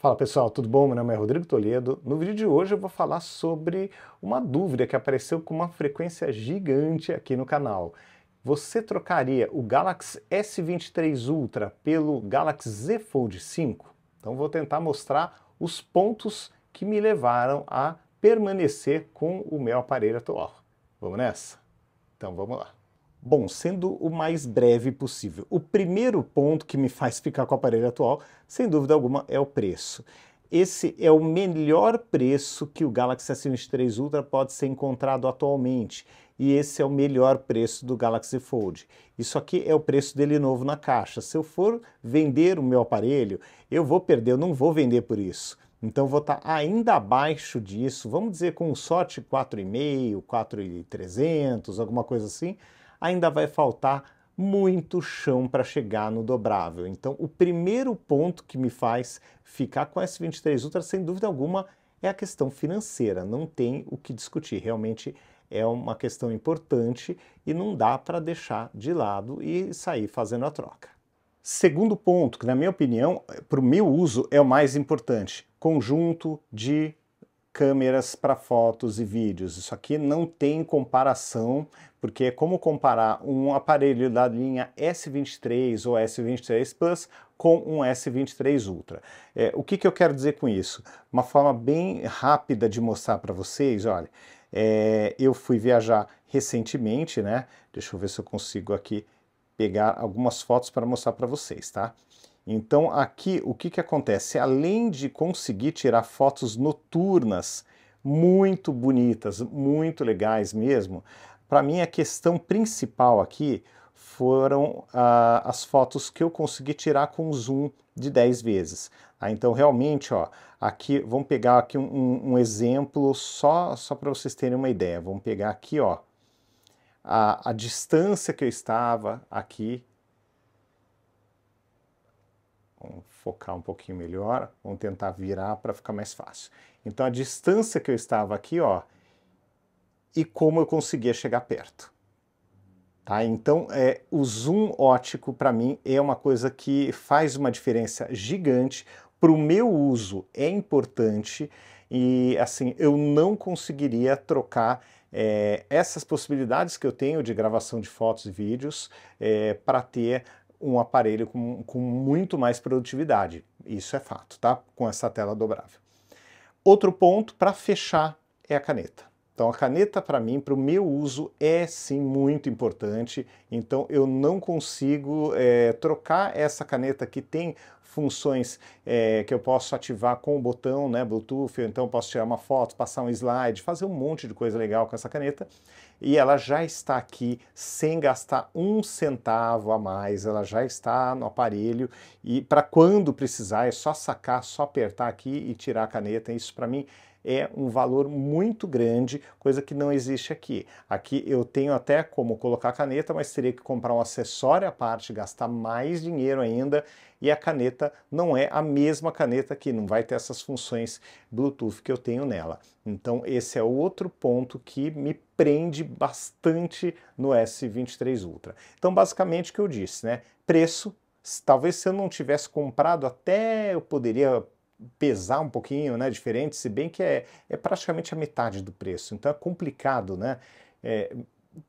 Fala pessoal, tudo bom? Meu nome é Rodrigo Toledo. No vídeo de hoje eu vou falar sobre uma dúvida que apareceu com uma frequência gigante aqui no canal. Você trocaria o Galaxy S23 Ultra pelo Galaxy Z Fold 5? Então vou tentar mostrar os pontos que me levaram a permanecer com o meu aparelho atual. Vamos nessa? Então vamos lá. Bom, sendo o mais breve possível, o primeiro ponto que me faz ficar com o aparelho atual, sem dúvida alguma, é o preço. Esse é o melhor preço que o Galaxy S23 Ultra pode ser encontrado atualmente. E esse é o melhor preço do Galaxy Fold. Isso aqui é o preço dele novo na caixa. Se eu for vender o meu aparelho, eu vou perder, eu não vou vender por isso. Então vou estar tá ainda abaixo disso, vamos dizer com sorte 4,5, 4,300, alguma coisa assim ainda vai faltar muito chão para chegar no dobrável. Então, o primeiro ponto que me faz ficar com a S23 Ultra, sem dúvida alguma, é a questão financeira. Não tem o que discutir. Realmente é uma questão importante e não dá para deixar de lado e sair fazendo a troca. Segundo ponto, que na minha opinião, para o meu uso é o mais importante: conjunto de câmeras para fotos e vídeos. Isso aqui não tem comparação, porque é como comparar um aparelho da linha S23 ou S23 Plus com um S23 Ultra. É, o que, que eu quero dizer com isso? Uma forma bem rápida de mostrar para vocês, olha, é, eu fui viajar recentemente, né? Deixa eu ver se eu consigo aqui pegar algumas fotos para mostrar para vocês, tá? Então aqui o que, que acontece? Além de conseguir tirar fotos noturnas muito bonitas, muito legais mesmo, para mim a questão principal aqui foram ah, as fotos que eu consegui tirar com zoom de 10 vezes. Ah, então realmente, ó, aqui vamos pegar aqui um, um exemplo só só para vocês terem uma ideia. Vamos pegar aqui, ó, a, a distância que eu estava aqui Vamos focar um pouquinho melhor, vamos tentar virar para ficar mais fácil. Então a distância que eu estava aqui, ó, e como eu conseguia chegar perto. Tá? Então é, o zoom ótico para mim é uma coisa que faz uma diferença gigante. Para o meu uso é importante e assim eu não conseguiria trocar é, essas possibilidades que eu tenho de gravação de fotos e vídeos é, para ter um aparelho com, com muito mais produtividade. Isso é fato, tá? Com essa tela dobrável. Outro ponto para fechar é a caneta. Então a caneta para mim, para o meu uso, é sim muito importante. Então eu não consigo é, trocar essa caneta que tem funções é, que eu posso ativar com o botão, né, Bluetooth, então posso tirar uma foto, passar um slide, fazer um monte de coisa legal com essa caneta. E ela já está aqui sem gastar um centavo a mais, ela já está no aparelho e para quando precisar é só sacar, só apertar aqui e tirar a caneta. Isso para mim é um valor muito grande, coisa que não existe aqui. Aqui eu tenho até como colocar a caneta, mas teria que comprar um acessório à parte, gastar mais dinheiro ainda, e a caneta caneta não é a mesma caneta que não vai ter essas funções Bluetooth que eu tenho nela. Então esse é outro ponto que me prende bastante no S23 Ultra. Então basicamente o que eu disse, né? Preço, talvez se eu não tivesse comprado até eu poderia pesar um pouquinho, né, diferente, se bem que é, é praticamente a metade do preço, então é complicado, né, é,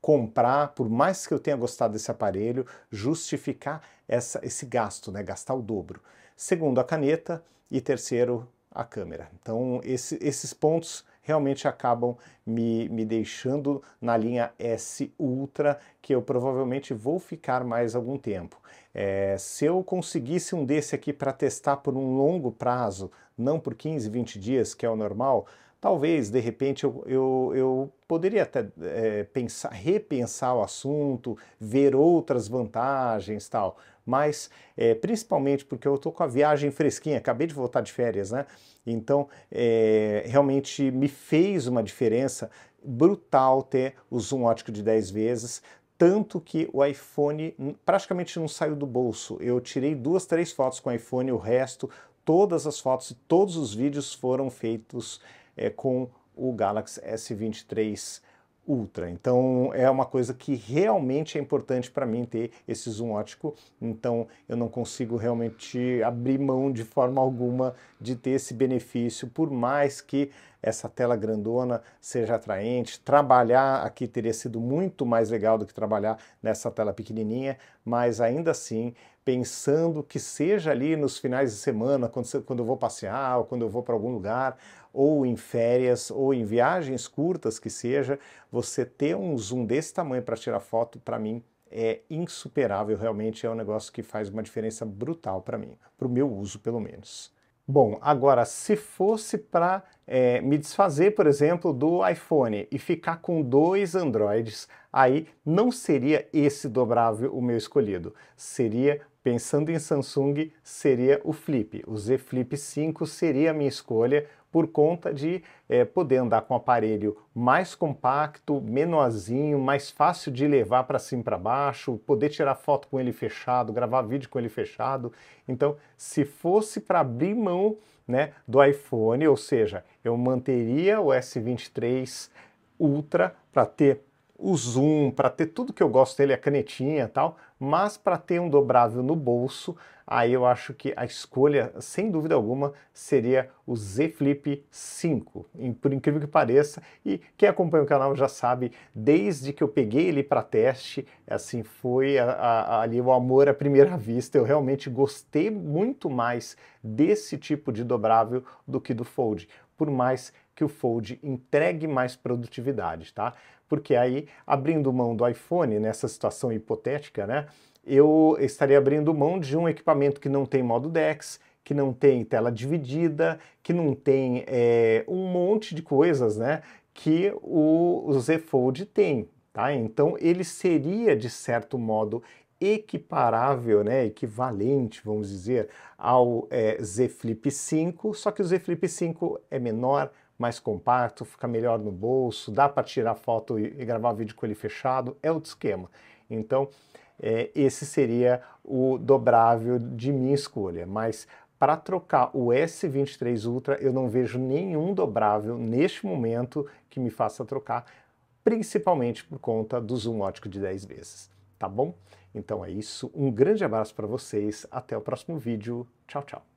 comprar, por mais que eu tenha gostado desse aparelho, justificar essa, esse gasto, né? gastar o dobro. Segundo, a caneta e terceiro, a câmera. Então, esse, esses pontos realmente acabam me, me deixando na linha S Ultra, que eu provavelmente vou ficar mais algum tempo. É, se eu conseguisse um desse aqui para testar por um longo prazo, não por 15, 20 dias, que é o normal, Talvez, de repente, eu, eu, eu poderia até é, eh, pensar, repensar o assunto, ver outras vantagens tal, mas é, principalmente porque eu estou com a viagem fresquinha, acabei de voltar de férias, né? Então, é, realmente me fez uma diferença brutal ter o zoom ótico de 10 vezes, tanto que o iPhone praticamente não saiu do bolso. Eu tirei duas, três fotos com o iPhone, o resto, todas as fotos e todos os vídeos foram feitos é, com o Galaxy S23 Ultra. Então é uma coisa que realmente é importante para mim ter esse zoom ótico. Então eu não consigo realmente abrir mão de forma alguma de ter esse benefício, por mais que essa tela grandona seja atraente. Trabalhar aqui teria sido muito mais legal do que trabalhar nessa tela pequenininha, mas ainda assim, pensando que seja ali nos finais de semana, quando, quando eu vou passear ou quando eu vou para algum lugar, ou em férias, ou em viagens curtas que seja, você ter um zoom desse tamanho para tirar foto, para mim, é insuperável, realmente é um negócio que faz uma diferença brutal para mim, para o meu uso pelo menos. Bom, agora, se fosse para é, me desfazer, por exemplo, do iPhone e ficar com dois Androids, aí não seria esse dobrável o meu escolhido. Seria, pensando em Samsung, seria o Flip. O Z Flip 5 seria a minha escolha, por conta de é, poder andar com um aparelho mais compacto, menorzinho, mais fácil de levar para cima e para baixo, poder tirar foto com ele fechado, gravar vídeo com ele fechado. Então, se fosse para abrir mão né, do iPhone, ou seja, eu manteria o S23 Ultra para ter o zoom, para ter tudo que eu gosto dele, a é canetinha e tal, mas para ter um dobrável no bolso, aí eu acho que a escolha, sem dúvida alguma, seria o Z Flip 5, por incrível que pareça, e quem acompanha o canal já sabe, desde que eu peguei ele para teste, assim, foi a, a, ali o amor à primeira vista, eu realmente gostei muito mais desse tipo de dobrável do que do Fold, por mais que o Fold entregue mais produtividade, tá? Porque aí, abrindo mão do iPhone, nessa situação hipotética, né? Eu estaria abrindo mão de um equipamento que não tem modo DeX, que não tem tela dividida, que não tem é, um monte de coisas, né? Que o, o Z Fold tem, tá? Então ele seria de certo modo equiparável, né, equivalente, vamos dizer, ao é, Z Flip 5, só que o Z Flip 5 é menor, mais compacto, fica melhor no bolso, dá para tirar foto e, e gravar vídeo com ele fechado, é outro esquema. Então, é, esse seria o dobrável de minha escolha, mas para trocar o S23 Ultra, eu não vejo nenhum dobrável neste momento que me faça trocar, principalmente por conta do zoom ótico de 10 vezes, tá bom? Então é isso, um grande abraço para vocês, até o próximo vídeo, tchau, tchau.